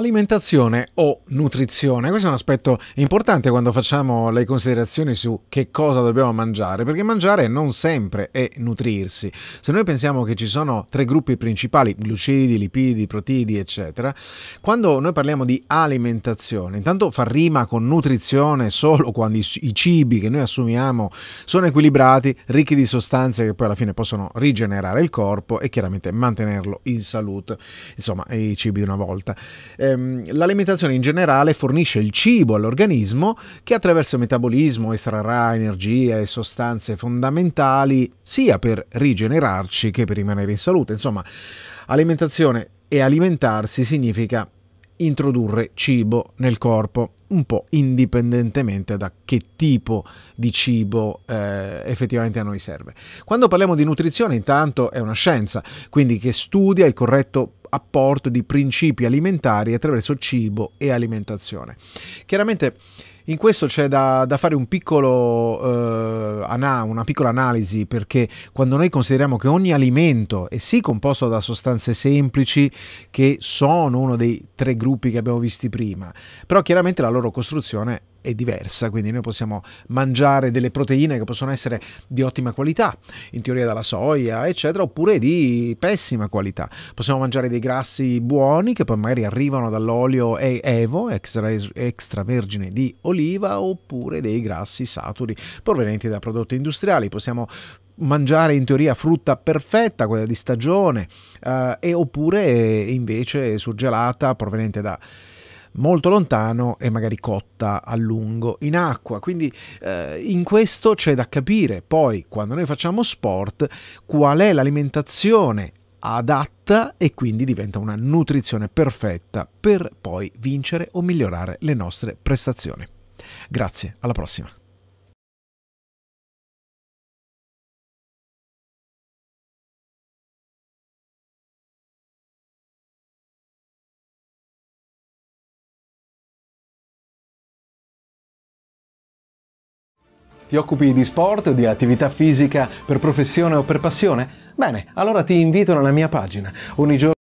Alimentazione o nutrizione? Questo è un aspetto importante quando facciamo le considerazioni su che cosa dobbiamo mangiare, perché mangiare non sempre è nutrirsi. Se noi pensiamo che ci sono tre gruppi principali, glucidi, lipidi, protidi, eccetera, quando noi parliamo di alimentazione, intanto fa rima con nutrizione solo quando i cibi che noi assumiamo sono equilibrati, ricchi di sostanze che poi alla fine possono rigenerare il corpo e chiaramente mantenerlo in salute, insomma i cibi di una volta. Eh, ehm, l'alimentazione in generale fornisce il cibo all'organismo che attraverso il metabolismo estrarrà energie e sostanze fondamentali sia per rigenerarci che per rimanere in salute. Insomma, alimentazione e alimentarsi significa introdurre cibo nel corpo, un po' indipendentemente da che tipo di cibo eh, effettivamente a noi serve. Quando parliamo di nutrizione, intanto è una scienza, quindi che studia il corretto apporto di principi alimentari attraverso cibo e alimentazione. Chiaramente in questo c'è da, da fare un piccolo, eh, ana, una piccola analisi perché quando noi consideriamo che ogni alimento è sì composto da sostanze semplici che sono uno dei tre gruppi che abbiamo visti prima, però chiaramente la loro costruzione è diversa, quindi noi possiamo mangiare delle proteine che possono essere di ottima qualità, in teoria dalla soia, eccetera, oppure di pessima qualità. Possiamo mangiare dei grassi buoni che poi magari arrivano dall'olio evo, extravergine di oliva, d'oliva oppure dei grassi saturi provenienti da prodotti industriali. Possiamo mangiare in teoria frutta perfetta, quella di stagione, eh, e oppure invece surgelata proveniente da molto lontano e magari cotta a lungo in acqua. Quindi eh, in questo c'è da capire poi quando noi facciamo sport qual è l'alimentazione adatta e quindi diventa una nutrizione perfetta per poi vincere o migliorare le nostre prestazioni. Grazie, alla prossima. Ti occupi di sport, o di attività fisica, per professione o per passione? Bene, allora ti invito nella mia pagina. Ogni giorno